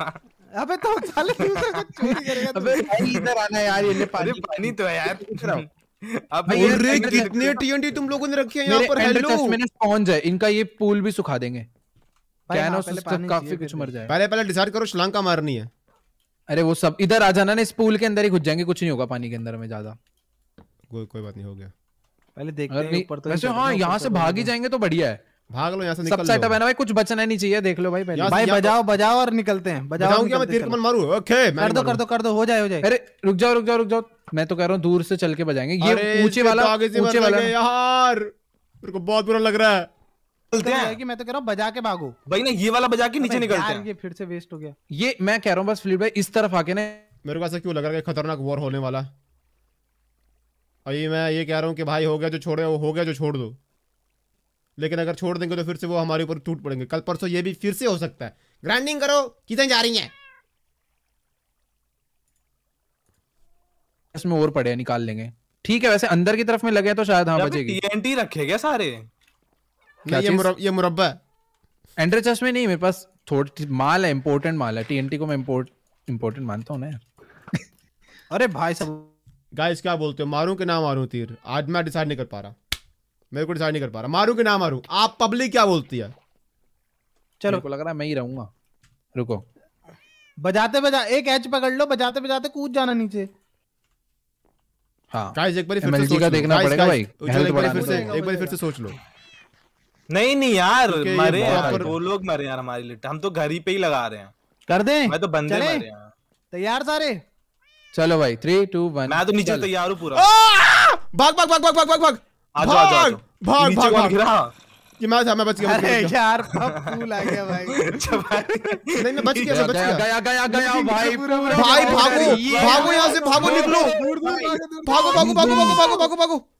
अबे तो साले चोरी अबे इधर आना यार ये ले पानी पानी तो है यार पूछ रहा हूं अब अरे कितने टीएनटी तुम लोगों ने रखे हैं यहाँ पर हेलो मैंने स्पॉन्ज है इनका ये पूल भी सुखा देंगे हाँ, काफी कुछ मर जाए पहले पहले डिसाइड करो शलांका मारनी है अरे वो सब इधर आ जाना ना इस पूल के अंदर ही घुस जाएंगे कुछ नहीं होगा पानी के अंदर में ज्यादा कोई कोई बात नहीं हो गया पहले देखते हैं ऊपर तो वैसे हाँ यहाँ से तो भाग ही जाएंगे तो बढ़िया है भाग लो यहाँ से निकल सब सेटअप है ना भाई कुछ बचना नहीं चाहिए देख लो भाई पहले भाई बजाओ तो- बजाओ और निकलते हैं बजाओ क्या मैं तीर कमान मारूं ओके कर दो कर दो कर दो हो जाए हो जाए अरे रुक जाओ रुक जाओ रुक जाओ मैं तो कह रहा हूँ दूर से चल के बजाएंगे ये ऊंचे वाला तो ऊंचे वाला यार मेरे को बहुत बुरा लग रहा है तो खतरनाक वॉर होने वाला और मैं ये कह रहा हूँ कि भाई हो गया जो छोड़े हो गया जो छोड़ दो लेकिन अगर छोड़ देंगे तो फिर से वो हमारे ऊपर टूट पड़ेंगे कल परसों ये भी फिर से हो सकता है ग्राइंडिंग करो कितने जा रही है इसमें और पड़े निकाल लेंगे ठीक है वैसे अंदर की तरफ में लगे तो शायद हाँ बचेगी टीएनटी रखे क्या सारे क्या ये मुरब, ये मुरब्बा एंडर चेस्ट में नहीं मेरे पास थोड़ी माल है इंपॉर्टेंट माल है टीएनटी को मैं इंपोर्ट इंपॉर्टेंट मानता हूं ना अरे भाई सब गाइस क्या बोलते हो मारूं कि ना मारूं तीर आज मैं डिसाइड नहीं कर पा रहा मेरे को डिसाइड नहीं कर पा रहा मारू कि ना मारू आप पब्लिक क्या बोलती है चलो को लग रहा है मैं ही रहूंगा रुको बजाते बजा एक एच पकड़ लो बजाते बजाते कूद जाना नीचे हाँ एक बार फिर से सोच का देखना पड़ेगा भाई एक बार फिर से एक बार फिर से सोच लो नहीं नहीं यार मरे यार वो लोग मरे यार हमारे लिए हम तो घर ही पे ही लगा रहे हैं कर दें मैं तो बंदे मरे तैयार सारे चलो भाई थ्री टू वन मैं तो नीचे तैयार हूँ पूरा भाग भाग भाग भाग भाग भाग भाग भाग भाग भाग गिरा ये मैं था मैं बच गया अरे यार फूल आ गया भाई नहीं मैं बच गया बच गया गया गया गया भाई भाई भागो भागो यहां से भागो निकलो भागो भागो भागो भागो भागो भागो भागो